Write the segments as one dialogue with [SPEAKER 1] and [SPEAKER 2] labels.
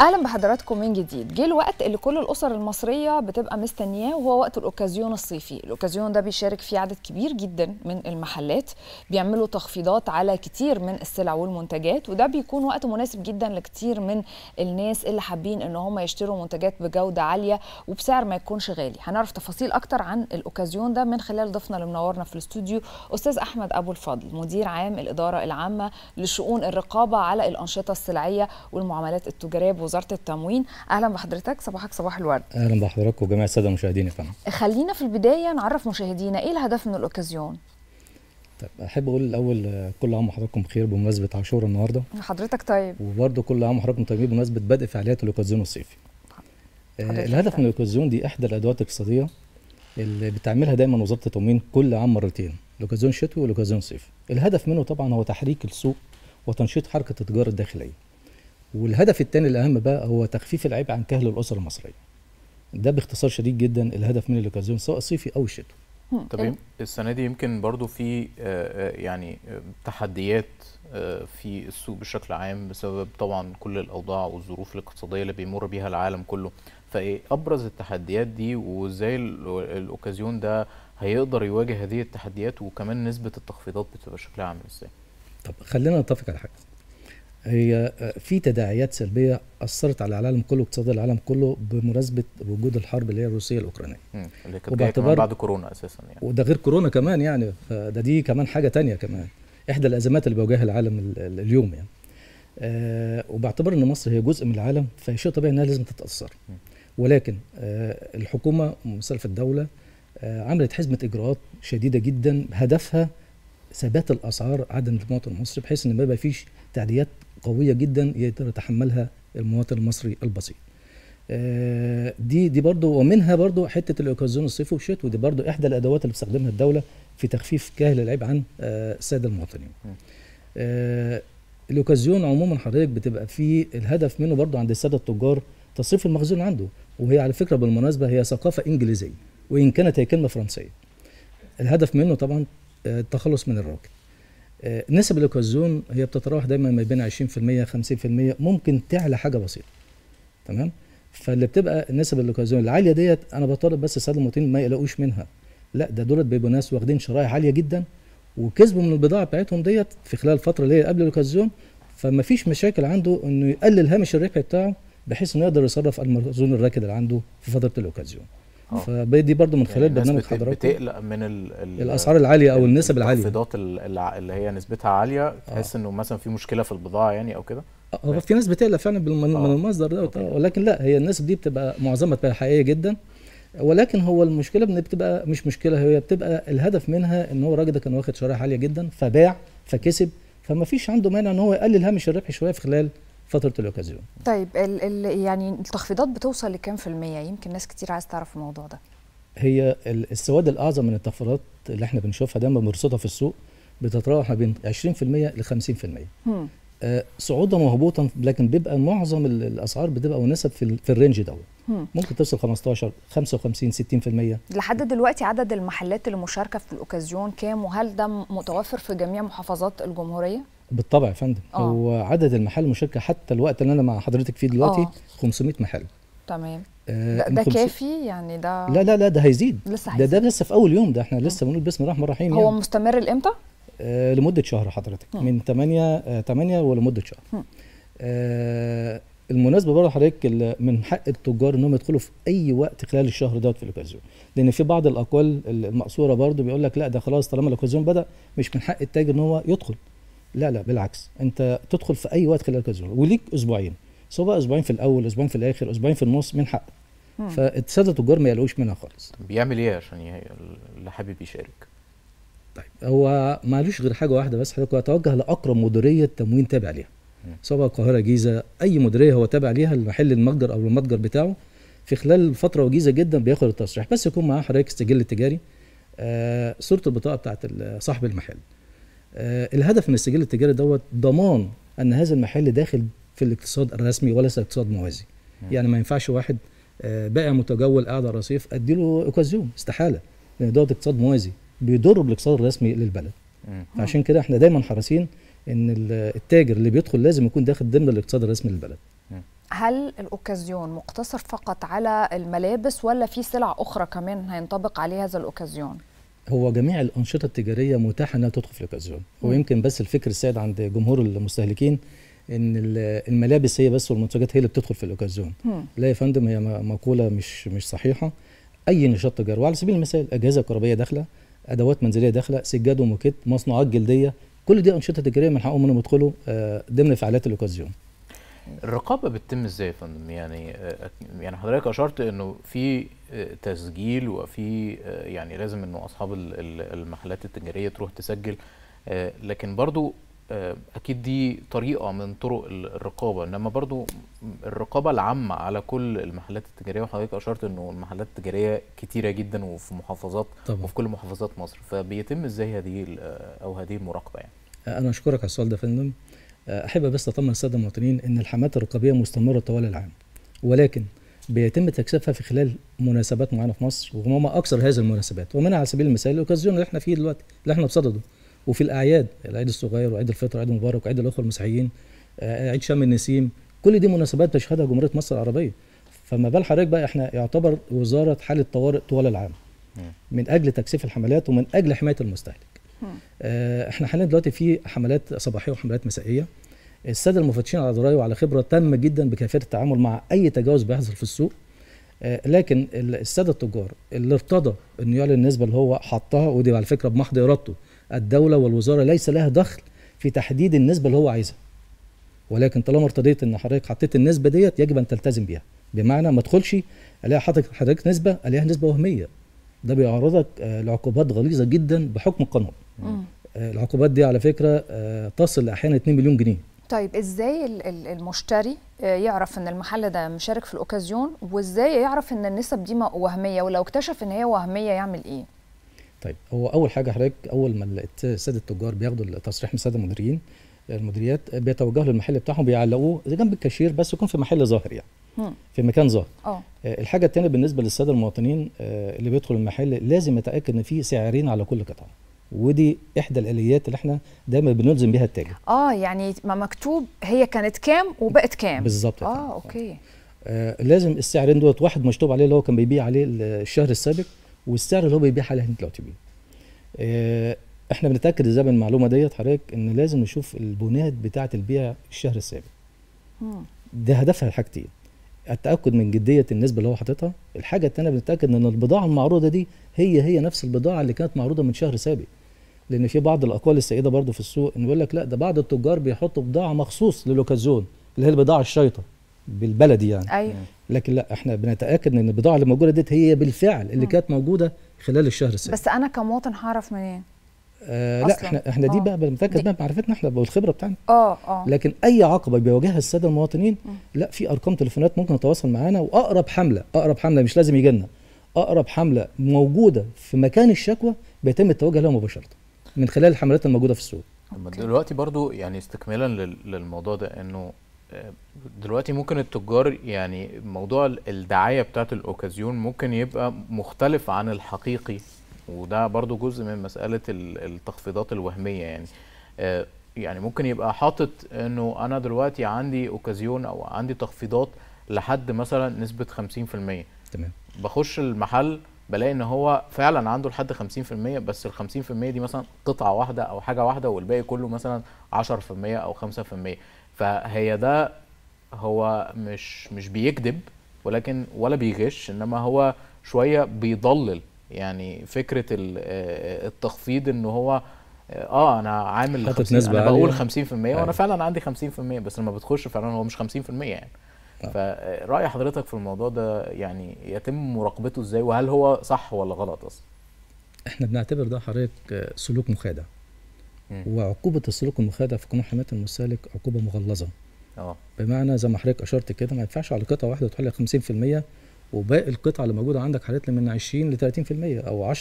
[SPEAKER 1] اهلا بحضراتكم من جديد جه الوقت اللي كل الاسر المصريه بتبقى مستنياه وهو وقت الاوكازيون الصيفي الاوكازيون ده بيشارك فيه عدد كبير جدا من المحلات بيعملوا تخفيضات على كتير من السلع والمنتجات وده بيكون وقت مناسب جدا لكتير من الناس اللي حابين ان هم يشتروا منتجات بجوده عاليه وبسعر ما يكونش غالي هنعرف تفاصيل اكتر عن الاوكازيون ده من خلال ضيفنا اللي منورنا في الاستوديو استاذ احمد ابو الفضل مدير عام الاداره العامه لشؤون الرقابه على الانشطه السلعيه والمعاملات التجاريه وزاره التموين اهلا بحضرتك صباحك صباح الورد
[SPEAKER 2] اهلا بحضرتك وجميع الساده المشاهدين يا فندم
[SPEAKER 1] خلينا في البدايه نعرف مشاهدينا ايه الهدف من الاوكازيون
[SPEAKER 2] طب احب اقول الاول كل عام وحضراتكم بخير بمناسبه عاشور النهارده
[SPEAKER 1] حضرتك طيب
[SPEAKER 2] وبرده كل عام وحضراتكم طيبين بمناسبه بدء فعاليات الاوكازيون الصيفي آه، الهدف من طيب. الاوكازيون دي احدى الادوات الاقتصاديه اللي بتعملها دايما وزاره التموين كل عام مرتين الاوكازيون شتوي والاوكازيون صيفي الهدف منه طبعا هو تحريك السوق وتنشيط حركه التجاره الداخليه والهدف الثاني الاهم بقى هو تخفيف العبء عن كهل الاسره المصريه ده باختصار شديد جدا الهدف من الاوكازيون سواء صيفي او شتوي طب
[SPEAKER 3] السنه دي يمكن برضو في آه، آه، يعني آه، تحديات في السوق بشكل عام بسبب طبعا كل الاوضاع والظروف الاقتصاديه اللي بيمر بيها العالم كله فايه ابرز التحديات دي وازاي الاوكازيون ده هيقدر يواجه هذه التحديات وكمان نسبه التخفيضات بتبقى شكلها عامل ازاي
[SPEAKER 2] طب خلينا نتفق على حاجه هي آه، في تداعيات سلبيه اثرت على العالم كله اقتصاد العالم كله بمناسبه وجود الحرب اللي هي الروسيه الاوكرانيه
[SPEAKER 3] اللي كانت بعد كورونا اساسا يعني
[SPEAKER 2] وده غير كورونا كمان يعني فده دي كمان حاجه تانية كمان احدى الازمات اللي بيواجهها العالم اليوم يعني أه وباعتبار ان مصر هي جزء من العالم فشيء طبيعي انها لازم تتاثر ولكن أه الحكومه ومسالفه الدوله أه عملت حزمه اجراءات شديده جدا هدفها ثبات الاسعار عدم المواطن المصري بحيث ان ما يبقى فيش تعديات قويه جدا يقدر يتحملها المواطن المصري البسيط آه، دي دي برضه ومنها برضه حته الاوكازيون الصيفي والشتوي ودي برضه احدى الادوات اللي بتستخدمها الدوله في تخفيف كاهل العيب عن الساده المواطنين. آه، الاوكازيون عموما حضرتك بتبقى فيه الهدف منه برضه عند الساده التجار تصريف المخزون عنده وهي على فكره بالمناسبه هي ثقافه انجليزيه وان كانت هي كلمه فرنسيه. الهدف منه طبعا آه، التخلص من الراكد. آه، نسب الاوكازون هي بتتراوح دايما ما بين 20% 50% ممكن تعلى حاجه بسيطه تمام فاللي بتبقى نسب الاوكازون العاليه ديت انا بطالب بس الساده المواطنين ما يقلقوش منها لا ده دولت بيبقوا ناس واخدين شرايح عاليه جدا وكسبوا من البضاعه بتاعتهم ديت في خلال الفتره اللي هي قبل الاوكازون فما فيش مشاكل عنده انه يقلل هامش الربح بتاعه بحيث انه يقدر يصرف المخزون الراكد اللي عنده في فتره الاوكازيون اه. فبدي برضو من يعني خلال يعني برنامج حضرتك بتقلق من
[SPEAKER 3] ال ال الاسعار العاليه او النسب العاليه التخفيضات اللي هي نسبتها عاليه اه. تحس انه مثلا في مشكله في البضاعه يعني او كده هو اه، في ناس بتقلق فعلا من المصدر ده ولكن
[SPEAKER 2] لا هي النسب دي بتبقى معظمها بتبقى حقيقيه جدا ولكن هو المشكله ان بتبقى مش مشكله هي بتبقى الهدف منها ان هو الراجل ده كان واخد شرائح عاليه جدا فباع فكسب فما فيش عنده مانع ان هو يقلل هامش الربح شويه في خلال فتره الاوكازيون
[SPEAKER 1] طيب ال ال يعني التخفيضات بتوصل لكام في المية يمكن ناس كتير عايز تعرف الموضوع ده
[SPEAKER 2] هي السواد الاعظم من التخفيضات اللي احنا بنشوفها دايما بنرصدها في السوق بتتراوح ما بين 20% ل 50% آه صعودها وهبوطا لكن بيبقى معظم الاسعار بتبقى مناسب في, في الرينج دوت ممكن توصل 15 55 60%
[SPEAKER 1] لحد دلوقتي عدد المحلات المشاركه في الاوكازيون كام وهل ده متوفر في جميع محافظات الجمهوريه؟
[SPEAKER 2] بالطبع يا فندم هو آه. عدد المحال المشاركه حتى الوقت اللي انا مع حضرتك فيه دلوقتي أوه. 500 محل تمام آه ده, ده
[SPEAKER 1] كافي يعني ده لا لا
[SPEAKER 2] لا ده هيزيد لسه هيزيد. ده ده لسه في اول يوم ده احنا آه. لسه بنقول بسم الله الرحمن الرحيم هو يعني.
[SPEAKER 1] مستمر لامتى؟
[SPEAKER 2] آه لمده شهر حضرتك م. آه. من 8 آه 8 ولمده شهر آه المناسبه برضه حضرتك من حق التجار انهم يدخلوا في اي وقت خلال الشهر دوت في الاوكازيون لان في بعض الاقوال المقصوره برضه بيقول لك لا ده خلاص طالما الاوكازيون بدا مش من حق التاجر ان هو يدخل لا لا بالعكس انت تدخل في اي وقت خلال كذا وليك اسبوعين سواء اسبوعين في الاول اسبوعين في الاخر اسبوعين في النص من حقك فالساده التجار ما يقلقوش منها خالص
[SPEAKER 3] بيعمل ايه عشان اللي حابب يشارك
[SPEAKER 2] طيب هو مالوش غير حاجه واحده بس حضرتك يتوجه لاقرب مديريه تموين تابع ليها سواء القاهره جيزه اي مديريه هو تابع ليها المحل المتجر او المتجر بتاعه في خلال فتره وجيزه جدا بياخد التصريح بس يكون معاه حضرتك السجل التجاري آه صوره البطاقه بتاعت صاحب المحل آه، الهدف من السجل التجاري دوت ضمان ان هذا المحل داخل في الاقتصاد الرسمي وليس اقتصاد موازي يعني ما ينفعش واحد آه، بائع متجول قاعد على الرصيف ادي له اوكازيون استحاله لان دوت اقتصاد موازي بيضر بالاقتصاد الرسمي للبلد عشان كده احنا دايما حريصين ان التاجر اللي بيدخل لازم يكون داخل ضمن الاقتصاد الرسمي للبلد
[SPEAKER 1] هل الاوكازيون مقتصر فقط على الملابس ولا في سلع اخرى كمان هينطبق عليه هذا الاوكازيون
[SPEAKER 2] هو جميع الانشطه التجاريه متاحه انها تدخل في الاوكازيون هو يمكن بس الفكر السائد عند جمهور المستهلكين ان الملابس هي بس والمنتجات هي اللي بتدخل في الاوكازيون لا يا فندم هي مقوله مش مش صحيحه اي نشاط تجاري وعلى سبيل المثال اجهزه كهربائيه داخله ادوات منزليه داخله سجاد وموكيت مصنوعات جلديه كل دي انشطه تجاريه من حقهم انهم يدخلوا آه، ضمن فعاليات الاوكازيون
[SPEAKER 3] الرقابه بتتم ازاي يا فندم يعني آه، يعني حضرتك اشرت انه في آه، تسجيل وفي آه، يعني لازم انه اصحاب المحلات التجاريه تروح تسجل لكن برضو اكيد دي طريقه من طرق الرقابه انما برضو الرقابه العامه على كل المحلات التجاريه وحضرتك اشرت انه المحلات التجاريه كتيره جدا وفي محافظات طبعا. وفي كل محافظات مصر فبيتم ازاي هذه او هذه المراقبه يعني
[SPEAKER 2] انا اشكرك على السؤال ده يا فندم احب بس اطمن الساده المواطنين ان الحملات الرقابيه مستمره طوال العام ولكن بيتم تكثيفها في خلال مناسبات معينه في مصر وهم اكثر هذه المناسبات ومنها على سبيل المثال الاوكازيون اللي احنا فيه دلوقتي اللي احنا بصدده وفي الاعياد العيد الصغير وعيد الفطر وعيد المبارك وعيد الاخوه المسيحيين آه، عيد شم النسيم كل دي مناسبات تشهدها جمهوريه مصر العربيه فما بال حضرتك بقى احنا يعتبر وزاره حاله طوارئ طوال العام من اجل تكثيف الحملات ومن اجل حمايه المستهلك آه، احنا حاليا دلوقتي في حملات صباحيه وحملات مسائيه الساده المفتشين على درايه وعلى خبره تامه جدا بكيفيه التعامل مع اي تجاوز بيحصل في السوق آه، لكن الساده التجار اللي ارتضى انه يعلن النسبه اللي هو حطها ودي على فكره بمحض ارادته الدوله والوزاره ليس لها دخل في تحديد النسبه اللي هو عايزها ولكن طالما ارتضيت ان حضرتك حطيت النسبه ديت يجب ان تلتزم بيها بمعنى ما تدخلش الاقي حضرتك حضرتك نسبه الاقيها نسبه وهميه ده بيعرضك آه، لعقوبات غليظه جدا بحكم القانون آه، العقوبات دي على فكره آه، تصل احيانا 2 مليون جنيه
[SPEAKER 1] طيب ازاي المشتري آه، يعرف ان المحل ده مشارك في الاوكازيون وازاي يعرف ان النسب دي وهميه ولو اكتشف ان هي وهميه يعمل ايه
[SPEAKER 2] طيب هو اول حاجه حضرتك اول ما الساده التجار بياخدوا التصريح من الساده المديرين المديريات بيتوجهوا للمحل بتاعهم بيعلقوه جنب الكاشير بس يكون في محل ظاهر يعني م. في مكان ظاهر اه الحاجه الثانيه بالنسبه للساده المواطنين اللي بيدخلوا المحل لازم يتاكد ان في سعرين على كل قطعه ودي احدى الاليات اللي احنا دايما بنلزم بيها التاجر
[SPEAKER 1] اه يعني ما مكتوب هي كانت كام وبقت كام بالظبط اه اوكي
[SPEAKER 2] آه لازم السعرين دوت واحد مكتوب عليه اللي هو كان بيبيع عليه الشهر السابق والسعر اللي هو بيبيع عليه دلوقتي بيه آه احنا بنتاكد ازاي من المعلومه ديت حضرتك ان لازم نشوف البنات بتاعه البيع الشهر السابق مم. ده هدفها حاجتين التاكد من جديه النسبه اللي هو حاططها الحاجه الثانيه بنتاكد ان البضاعه المعروضه دي هي هي نفس البضاعه اللي كانت معروضه من شهر سابق لان في بعض الاقوال السائده برضو في السوق ان يقول لك لا ده بعض التجار بيحطوا بضاعه مخصوص للوكازون اللي هي البضاعه الشيطه بالبلدي يعني أيوة. لكن لا احنا بنتاكد ان البضاعه اللي موجوده ديت هي بالفعل اللي م. كانت موجوده خلال الشهر السابق
[SPEAKER 1] بس انا كمواطن هعرف منين؟
[SPEAKER 2] آه لا احنا احنا دي آه. بقى بنتاكد بقى بمعرفتنا احنا والخبره بتاعنا اه اه لكن اي عقبه بيواجهها الساده المواطنين م. لا في ارقام تليفونات ممكن يتواصل معانا واقرب حمله اقرب حمله مش لازم يجي لنا اقرب حمله موجوده في مكان الشكوى بيتم التوجه لها مباشره من خلال الحملات الموجوده في السوق
[SPEAKER 3] دلوقتي برضو يعني استكمالا للموضوع ده انه آه، دلوقتي ممكن التجار يعني موضوع الدعايه بتاعت الاوكازيون ممكن يبقى مختلف عن الحقيقي وده برضو جزء من مساله التخفيضات الوهميه يعني آه، يعني ممكن يبقى حاطط انه انا دلوقتي عندي اوكازيون او عندي تخفيضات لحد مثلا نسبه 50% تمام بخش المحل بلاقي ان هو فعلا عنده لحد 50% بس ال 50% دي مثلا قطعه واحده او حاجه واحده والباقي كله مثلا 10% او 5% فهي ده هو مش مش بيكذب ولكن ولا بيغش انما هو شويه بيضلل يعني فكره آه، التخفيض ان هو اه, آه، انا عامل 50 انا بقول 50% وانا أيوة. فعلا عندي 50% بس لما بتخش فعلا هو مش 50% يعني نعم. فراي حضرتك في الموضوع ده يعني يتم مراقبته ازاي وهل هو صح ولا غلط اصلا
[SPEAKER 2] احنا بنعتبر ده حضرتك سلوك مخادع وعقوبه السلوك المخادع في قانون حمايه المسالك عقوبه مغلظه اه بمعنى زي ما حضرتك اشرت كده ما ينفعش على قطعه واحده تحل 50% وباقي القطع اللي موجوده عندك حالتنا من 20 ل 30% او 10%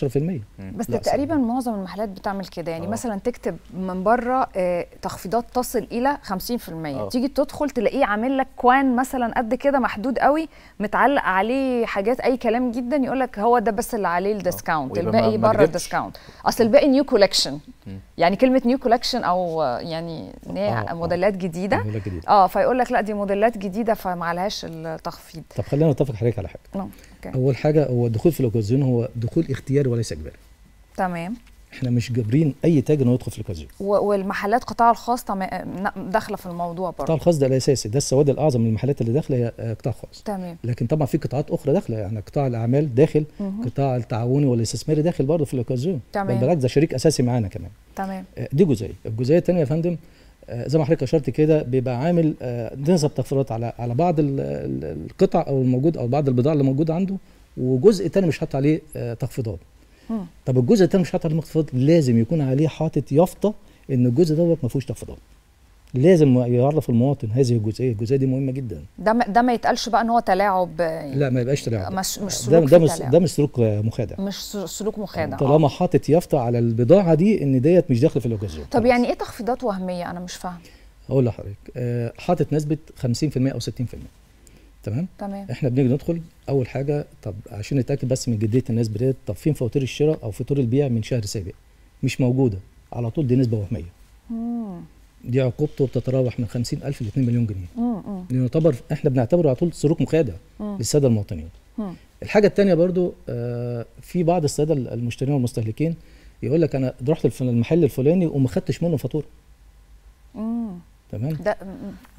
[SPEAKER 3] بس تقريبا
[SPEAKER 1] معظم المحلات بتعمل كده يعني أوه. مثلا تكتب من بره آه، تخفيضات تصل الى 50% أوه. آه. تيجي تدخل تلاقيه عامل لك كوان مثلا قد كده محدود قوي متعلق عليه حاجات اي كلام جدا يقول لك هو ده بس اللي عليه آه. الديسكاونت الباقي بره الديسكاونت اصل الباقي نيو كولكشن يعني كلمه نيو كولكشن او يعني ان هي آه، آه، موديلات جديده موديلات جديده اه فيقول لك لا دي موديلات جديده فما عليهاش التخفيض
[SPEAKER 2] طب خلينا نتفق حضرتك على حاجه نعم، أوكي. اول حاجه هو الدخول في الاوكازيون هو دخول اختياري وليس اجباري تمام احنا مش جابرين اي تاجر انه يدخل في الكازينو
[SPEAKER 1] والمحلات قطاع الخاص داخله في الموضوع برضه القطاع
[SPEAKER 2] الخاص ده الاساسي ده السواد الاعظم من المحلات اللي داخله هي قطاع خاص تمام لكن طبعا في قطاعات اخرى داخله يعني قطاع الاعمال داخل مه. قطاع التعاوني والاستثماري داخل برضه في الكازينو تمام بالعكس ده شريك اساسي معانا كمان تمام آه، دي جزئيه الجزئيه الثانيه يا فندم آه، زي ما حضرتك اشرت كده بيبقى عامل آه، نسب تخفيضات على على بعض القطع او الموجود او بعض البضاعه اللي موجوده عنده وجزء ثاني مش حاطط عليه تخفيضات طب الجزء الثاني مش حاطط عليه لازم يكون عليه حاطط يافطه ان الجزء دوت ما فيهوش تخفيضات لازم يعرف المواطن هذه الجزئيه الجزئيه دي مهمه جدا
[SPEAKER 1] ده ما ده ما يتقالش بقى ان هو تلاعب يعني لا
[SPEAKER 2] ما يبقاش تلاعب مش, مش سلوك ده, ده مش ده مش سلوك مخادع
[SPEAKER 1] مش سلوك مخادع طالما
[SPEAKER 2] حاطط يافطه على البضاعه دي ان ديت مش داخله في الاجازه
[SPEAKER 1] طب يعني ايه تخفيضات وهميه انا مش فاهم
[SPEAKER 2] هقول لحضرتك آه، حاطط نسبه 50% او 60% تمام تمام احنا بنيجي ندخل اول حاجه طب عشان نتاكد بس من جديه الناس بدايه طب فين فواتير الشراء او فاتوره البيع من شهر سابق مش موجوده على طول دي نسبه وهميه امم دي عقوبته بتتراوح من 50000 ل 2 مليون جنيه امم يعتبر احنا بنعتبره على طول سلوك مخادع للساده المواطنين مم. الحاجه الثانيه برضو آه في بعض الساده المشترين والمستهلكين يقول لك انا رحت المحل الفلاني وما خدتش منه فاتوره
[SPEAKER 3] امم تمام ده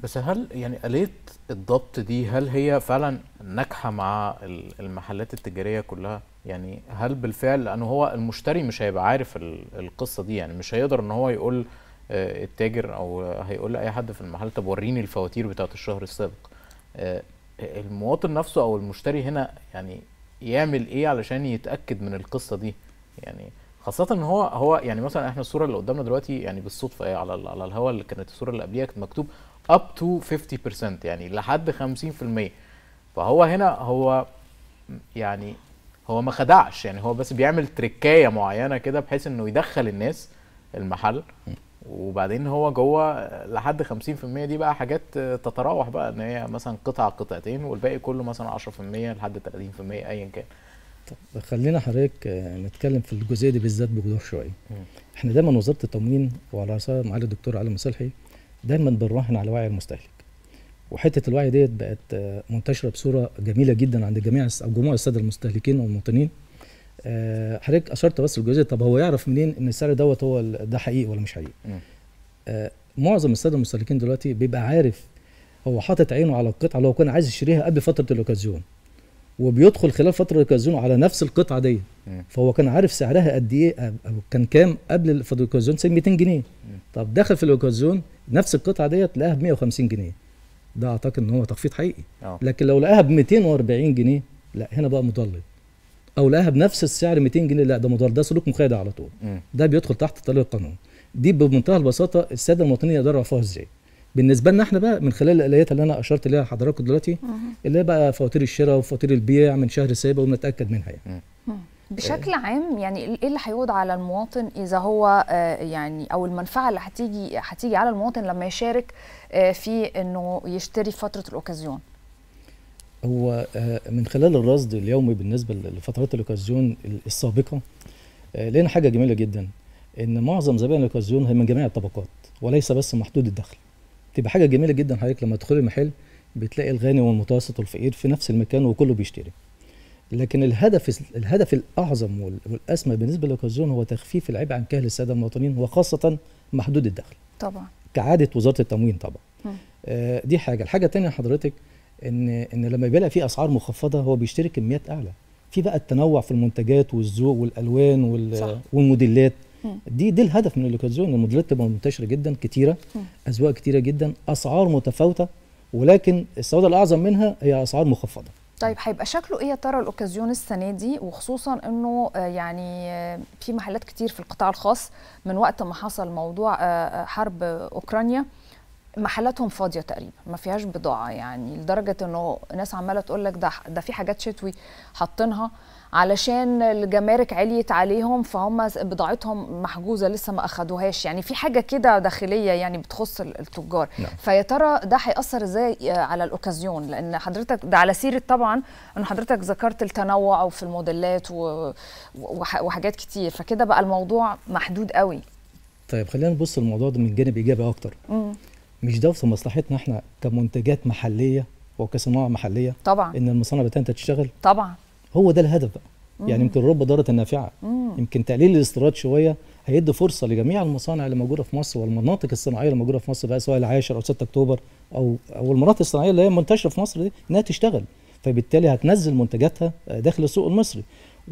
[SPEAKER 3] بس هل يعني آلية الضبط دي هل هي فعلا ناجحة مع المحلات التجارية كلها؟ يعني هل بالفعل لأنه هو المشتري مش هيبقى عارف القصة دي يعني مش هيقدر إن هو يقول آه، التاجر أو هيقول لأي حد في المحل طب وريني الفواتير بتاعة الشهر السابق. آه، المواطن نفسه أو المشتري هنا يعني يعمل إيه علشان يتأكد من القصة دي؟ يعني خاصة ان هو هو يعني مثلا احنا الصورة اللي قدامنا دلوقتي يعني بالصدفة ايه على ال على الهوا اللي كانت الصورة اللي قبليها كانت مكتوب اب تو 50% يعني لحد 50% فهو هنا هو يعني هو ما خدعش يعني هو بس بيعمل تركاية معينة كده بحيث انه يدخل الناس المحل وبعدين هو جوه لحد 50% دي بقى حاجات تتراوح بقى ان هي مثلا قطعه قطعتين والباقي كله مثلا 10% لحد 30% ايا كان
[SPEAKER 2] طب خلينا حضرتك آه، نتكلم في الجزئيه دي بالذات بوضوح شويه احنا دايما وزاره التموين وعلى راسها معالي الدكتور علي مصلحي دايما بنراهن على وعي المستهلك وحته الوعي ديت بقت آه، منتشره بصوره جميله جدا عند جميع او جموع الساده المستهلكين والمواطنين آه، حضرتك اشرت بس الجزئيه طب هو يعرف منين ان السعر دوت هو ده حقيقي ولا مش حقيقي معظم الساده المستهلكين دلوقتي بيبقى عارف هو حاطط عينه على القطعه اللي هو كان عايز يشتريها قبل فتره الاوكازيون وبيدخل خلال فتره الكازينو على نفس القطعه دي فهو كان عارف سعرها قد ايه كان كام قبل في الكازيون سي 200 جنيه طب دخل في الكازيون نفس القطعه ديت لقاها ب 150 جنيه ده اعتقد ان هو تخفيض حقيقي أوه. لكن لو لقاها ب 240 جنيه لا هنا بقى مضلل او لقاها بنفس السعر 200 جنيه لا ده مضلل ده سلوك مخادع على طول م. ده بيدخل تحت طريق القانون دي بمنتهى البساطه الساده المواطنين يقدروا يعرفوها ازاي بالنسبه لنا احنا بقى من خلال الاليات اللي انا اشرت ليها لحضراتكم دلوقتي اللي هي بقى فواتير الشراء وفواتير البيع من شهر سابق ونتاكد منها يعني
[SPEAKER 1] بشكل إيه؟ عام يعني ايه اللي هيوضع على المواطن اذا هو آه، يعني او المنفعه اللي هتيجي هتيجي على المواطن لما يشارك آه، في انه يشتري فتره الاوكازيون
[SPEAKER 2] هو آه، من خلال الرصد اليومي بالنسبه لفترات الاوكازيون السابقه لقينا حاجه جميله جدا ان معظم زبائن الاوكازيون هي من جميع الطبقات وليس بس محدود الدخل تبقى حاجه جميله جدا حضرتك لما تدخلي المحل بتلاقي الغني والمتوسط والفقير في نفس المكان وكله بيشتري لكن الهدف الهدف الاعظم والاسمى بالنسبه للكازيون هو تخفيف العبء عن كاهل الساده المواطنين وخاصه محدود الدخل طبعا كعاده وزاره التموين طبعا آه دي حاجه الحاجه الثانيه حضرتك ان ان لما بيلاقي في اسعار مخفضه هو بيشتري كميات اعلى في بقى التنوع في المنتجات والذوق والالوان وال... والموديلات دي دي الهدف من الموديلات تبقى منتشره جدا كتيره اذواق كتيره جدا اسعار متفاوته ولكن السواد الاعظم منها هي اسعار مخفضه
[SPEAKER 1] طيب هيبقى شكله ايه يا ترى الاوكازيون السنه دي وخصوصا انه آه، يعني آه، في محلات كتير في القطاع الخاص من وقت ما حصل موضوع آه، حرب اوكرانيا محلاتهم فاضيه تقريبا ما فيهاش بضاعه يعني لدرجه انه ناس عماله تقول لك ده ده في حاجات شتوي حاطينها علشان الجمارك عليت عليهم فهم بضاعتهم محجوزه لسه ما اخدوهاش يعني في حاجه كده داخليه يعني بتخص التجار نعم. فيا ترى ده هياثر ازاي آه، على الاوكازيون لان حضرتك ده على سيره طبعا ان حضرتك ذكرت التنوع في الموديلات و... وحاجات كتير فكده بقى الموضوع محدود قوي
[SPEAKER 2] طيب خلينا نبص الموضوع ده من جانب ايجابي اكتر مم. مش ده في مصلحتنا احنا كمنتجات محليه وكصناعه محليه طبعا ان المصانع بتاعتنا تشتغل طبعا هو ده الهدف بقى يعني يمكن الرب دارة النافعة يمكن تقليل الاستيراد شوية هيدي فرصة لجميع المصانع اللي موجودة في مصر والمناطق الصناعية اللي موجودة في مصر بقى سواء العاشر أو 6 أكتوبر أو أو المناطق الصناعية اللي هي منتشرة في مصر دي إنها تشتغل فبالتالي هتنزل منتجاتها داخل السوق المصري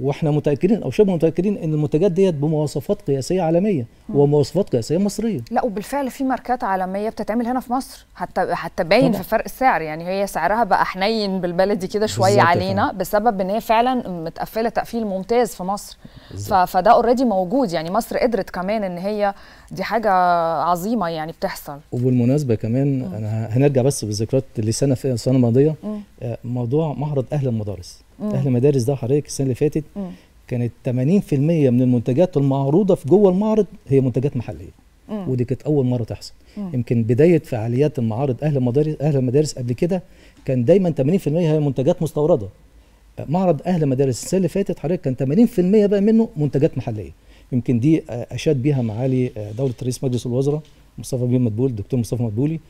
[SPEAKER 2] واحنا متاكدين او شبه متاكدين ان المنتجات ديت بمواصفات قياسيه عالميه ومواصفات قياسيه مصريه
[SPEAKER 1] لا وبالفعل في ماركات عالميه بتتعمل هنا في مصر حتى حتى باين في فرق السعر يعني هي سعرها بقى حنين بالبلدي كده شويه علينا فهم. بسبب ان هي فعلا متقفله تقفيل ممتاز في مصر ف... فده اوريدي موجود يعني مصر قدرت كمان ان هي دي حاجه عظيمه يعني بتحصل
[SPEAKER 2] وبالمناسبه كمان م. انا هنرجع بس بالذكريات اللي سنه في السنه الماضيه آه، موضوع معرض اهل المدارس اهل المدارس ده حضرتك السنه اللي فاتت مم. كانت 80% من المنتجات المعروضه في جوه المعرض هي منتجات محليه مم. ودي كانت اول مره تحصل مم. يمكن بدايه فعاليات المعارض اهل المدارس اهل المدارس قبل كده كان دايما 80% هي منتجات مستورده معرض اهل مدارس السنه اللي فاتت حضرتك كان 80% بقى منه منتجات محليه يمكن دي اشاد بيها معالي دوله رئيس مجلس الوزراء مصطفى بيه مدبول الدكتور مصطفى مدبولي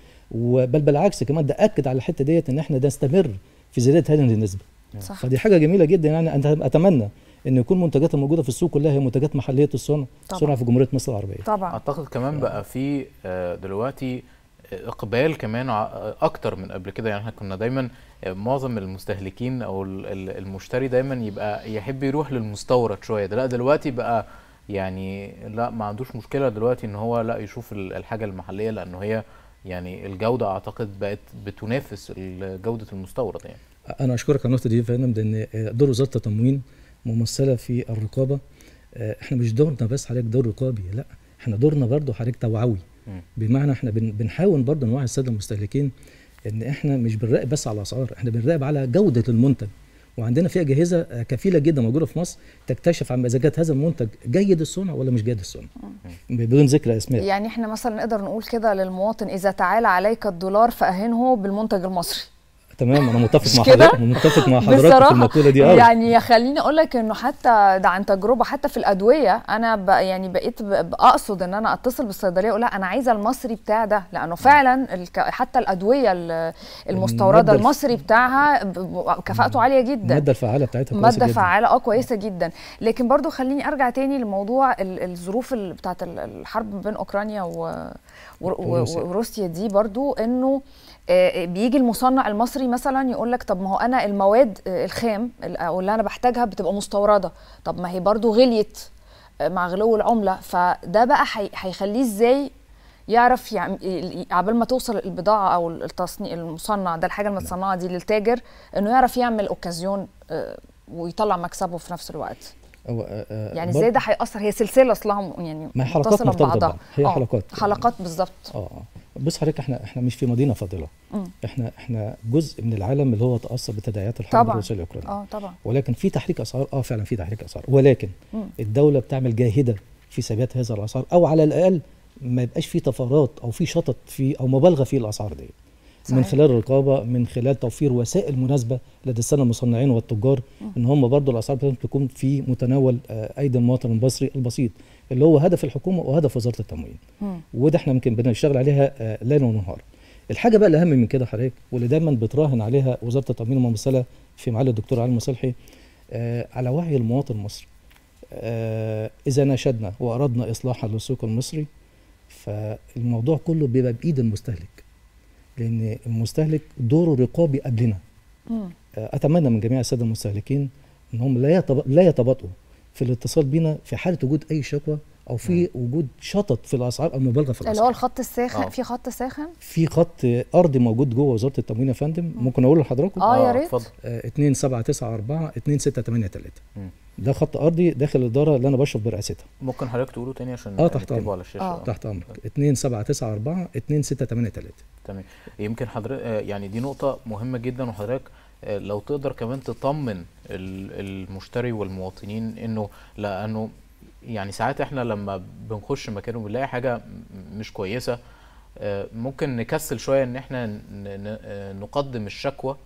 [SPEAKER 2] بل بالعكس كمان ده اكد على الحته ديت ان احنا نستمر في زياده هذه النسبه يعني. صح. فدي حاجه جميله جدا يعني انا اتمنى ان يكون منتجات الموجوده في السوق كلها هي منتجات محليه الصنع صنع في جمهوريه مصر العربيه
[SPEAKER 3] طبعا اعتقد كمان بقى في آه، دلوقتي آه، اقبال كمان آه، اكتر من قبل كده يعني احنا كنا دايما معظم المستهلكين او المشتري دايما يبقى يحب يروح للمستورد شويه لا دلوقتي بقى يعني لا ما عندوش مشكله دلوقتي ان هو لا يشوف الحاجه المحليه لانه هي يعني الجوده اعتقد بقت بتنافس جوده المستورد يعني
[SPEAKER 2] انا اشكرك على النقطه دي يا فندم لان دور وزاره التموين ممثله في الرقابه آه، احنا مش دورنا بس حضرتك دور رقابي لا احنا دورنا برضه حضرتك توعوي بمعنى احنا بنحاول برضه نوعي الساده المستهلكين ان احنا مش بنراقب بس على الاسعار احنا بنراقب على جوده المنتج وعندنا فيها اجهزه آه، كفيله جدا موجوده في مصر تكتشف عن اذا كانت هذا المنتج جيد الصنع ولا مش جيد الصنع بدون ذكر اسماء
[SPEAKER 1] يعني احنا مثلا نقدر نقول كده للمواطن اذا تعالى عليك الدولار فاهنه بالمنتج المصري
[SPEAKER 2] تمام انا متفق مع حضرتك متفق مع حضرتك في المقوله دي قوي يعني
[SPEAKER 1] خليني اقول لك انه حتى ده عن تجربه حتى في الادويه انا ب يعني بقيت اقصد ان انا اتصل بالصيدليه اقول لها انا عايزه المصري بتاع ده لانه فعلا حتى الادويه المستورده المصري بتاعها كفاءته عاليه جدا الماده
[SPEAKER 2] الفعاله بتاعتها كويسه ماده فعاله
[SPEAKER 1] اه كويسه جدا لكن برضو خليني ارجع تاني لموضوع الظروف بتاعت الحرب بين اوكرانيا و... وروسيا دي برضو انه آه، بيجي المصنع المصري مثلا يقول لك طب ما هو انا المواد آه، الخام او اللي انا بحتاجها بتبقى مستورده طب ما هي برضو غليت آه، مع غلو العمله فده بقى هيخليه ازاي يعرف يعني قبل ما توصل البضاعه او التصنيع المصنع ده الحاجه المتصنعه دي للتاجر انه يعرف يعمل اوكازيون ويطلع مكسبه في نفس الوقت
[SPEAKER 2] يعني ازاي ده
[SPEAKER 1] هيأثر هي سلسله اصلها يعني ما هي حلقات مرتبطه ببعضها هي حلقات حلقات بالظبط
[SPEAKER 2] اه بص حضرتك احنا احنا مش في مدينه فاضله احنا احنا جزء من العالم اللي هو تاثر بتداعيات الحرب الروسيه الاوكرانيه اه طبعا ولكن في تحريك اسعار اه فعلا في تحريك اسعار ولكن م. الدوله بتعمل جاهده في ثبات هذا الاسعار او على الاقل ما يبقاش في طفرات او في شطط في او مبالغه في الاسعار دي صحيح. من خلال الرقابه من خلال توفير وسائل مناسبه لدى السنه المصنعين والتجار م. ان هم برضو الاسعار بتاعتهم تكون في متناول آه، ايدي المواطن المصري البسيط اللي هو هدف الحكومه وهدف وزاره التموين وده احنا يمكن بنشتغل عليها آه، ليل ونهار الحاجه بقى الاهم من كده حضرتك واللي دايما بتراهن عليها وزاره التموين الممثله في معالي الدكتور علي صلحي آه، على وعي المواطن المصري آه، اذا ناشدنا واردنا اصلاحا للسوق المصري فالموضوع كله بيبقى بايد المستهلك لان المستهلك دوره رقابي قبلنا اتمنى من جميع الساده المستهلكين ان هم لا يتباطؤوا في الاتصال بينا في حاله وجود اي شكوى او في وجود شطط في الاسعار او مبالغه في الاسعار اللي هو
[SPEAKER 1] الخط الساخن آه. في خط ساخن
[SPEAKER 2] في خط ارضي موجود جوه وزاره التموين يا فندم ممكن اقول لحضراتكم اه يا آه، ريت اتفضل 2794 آه، 2683 ده خط ارضي داخل الاداره اللي انا بشرف برئاستها
[SPEAKER 3] ممكن حضرتك تقوله تاني عشان اه تحت امرك على الشاشه آه. تحت
[SPEAKER 2] امرك 2794 2683
[SPEAKER 3] تمام يمكن حضرتك آه، يعني دي نقطه مهمه جدا وحضرتك آه، لو تقدر كمان تطمن المشتري والمواطنين انه لانه يعني ساعات احنا لما بنخش مكان وبنلاقي حاجه مش كويسه آه، ممكن نكسل شويه ان احنا آه، نقدم الشكوى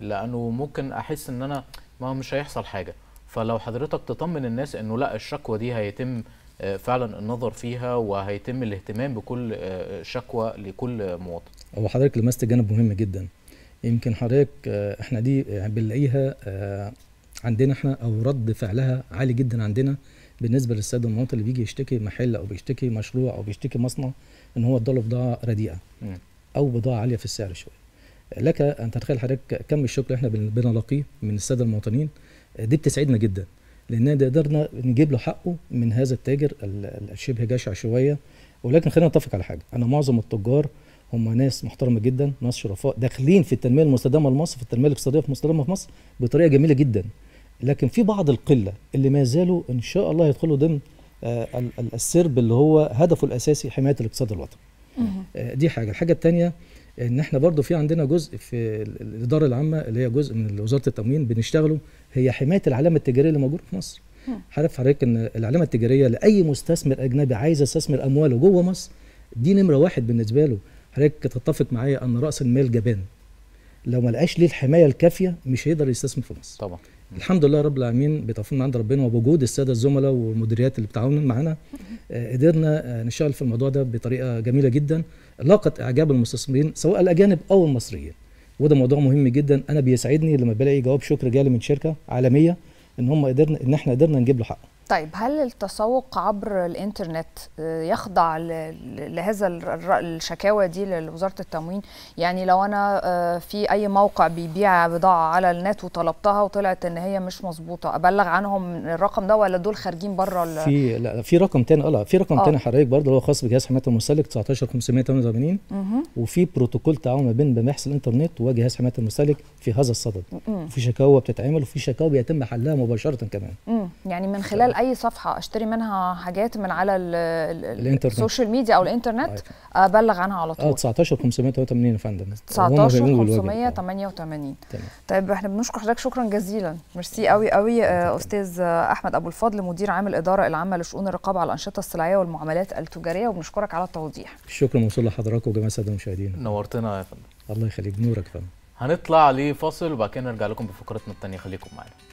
[SPEAKER 3] لانه ممكن احس ان انا ما مش هيحصل حاجه فلو حضرتك تطمن الناس انه لا الشكوى دي هيتم فعلا النظر فيها وهيتم الاهتمام بكل شكوى لكل مواطن.
[SPEAKER 2] هو حضرتك لمست جانب مهم جدا يمكن حضرتك آه، احنا دي آه، بنلاقيها آه، عندنا احنا او رد فعلها عالي جدا عندنا بالنسبه للسيد المواطن اللي بيجي يشتكي محل او بيشتكي مشروع او بيشتكي مصنع ان هو اداله بضاعه رديئه او بضاعه عاليه في السعر شويه لك ان تتخيل حضرتك كم الشكر اللي احنا بنلاقيه من الساده المواطنين دي بتسعدنا جدا لان ده قدرنا نجيب له حقه من هذا التاجر الشبه جشع شويه ولكن خلينا نتفق على حاجه انا معظم التجار هم ناس محترمه جدا ناس شرفاء داخلين في التنميه المستدامه لمصر في التنميه الاقتصاديه المستدامه في مصر بطريقه جميله جدا لكن في بعض القله اللي ما زالوا ان شاء الله يدخلوا ضمن آه، السرب اللي هو هدفه الاساسي حمايه الاقتصاد الوطني آه، دي حاجه الحاجه الثانيه ان احنا برضو في عندنا جزء في الاداره العامه اللي هي جزء من وزاره التموين بنشتغله هي حمايه العلامه التجاريه اللي موجوده في مصر عارف حضرتك ان العلامه التجاريه لاي مستثمر اجنبي عايز يستثمر امواله جوه مصر دي نمره واحد بالنسبه له حضرتك تتفق معايا ان راس المال جبان لو ما لقاش ليه الحمايه الكافيه مش هيقدر يستثمر في مصر طبعا الحمد لله رب العالمين بتوفيق من عند ربنا وبوجود الساده الزملاء والمديريات اللي بتعاونوا معانا آه، قدرنا آه، نشتغل في الموضوع ده بطريقه جميله جدا لاقت اعجاب المستثمرين سواء الاجانب او المصريين وده موضوع مهم جدا انا بيسعدني لما بلاقي جواب شكر جالي من شركه عالميه ان هم قدرنا ان احنا قدرنا نجيب له حقه
[SPEAKER 1] طيب هل التسوق عبر الانترنت آه، يخضع لهذا الشكاوى دي لوزاره التموين يعني لو انا آه، في اي موقع بيبيع بضاعه على النت وطلبتها وطلعت ان هي مش مظبوطه ابلغ عنهم الرقم ده ولا دول خارجين بره
[SPEAKER 2] في لا في رقم تاني اه في رقم آه. تاني حضرتك برضه هو خاص بجهاز حمايه المستهلك 19588 وفي بروتوكول تعاون ما بين بمحس الانترنت وجهاز حمايه المستهلك في هذا الصدد في شكاوى بتتعمل وفي شكاوى بيتم حلها مباشره كمان
[SPEAKER 1] مم. يعني من خلال اي صفحه اشتري منها حاجات من على الانترنت السوشيال ميديا او الانترنت أيوة. ابلغ عنها على طول اه
[SPEAKER 2] 19588 يا فندم 19588
[SPEAKER 1] طيب احنا بنشكر حضرتك شكرا جزيلا ميرسي قوي قوي آه، استاذ احمد ابو الفضل مدير عام الاداره العامه لشؤون الرقابه على الانشطه السلعيه والمعاملات التجاريه وبنشكرك على التوضيح
[SPEAKER 2] شكرا موصول لحضرتك وجميع الساده المشاهدين نورتنا يا فندم الله يخليك نورك فندم
[SPEAKER 3] هنطلع لفاصل وبعد كده نرجع لكم بفقرتنا الثانيه خليكم معانا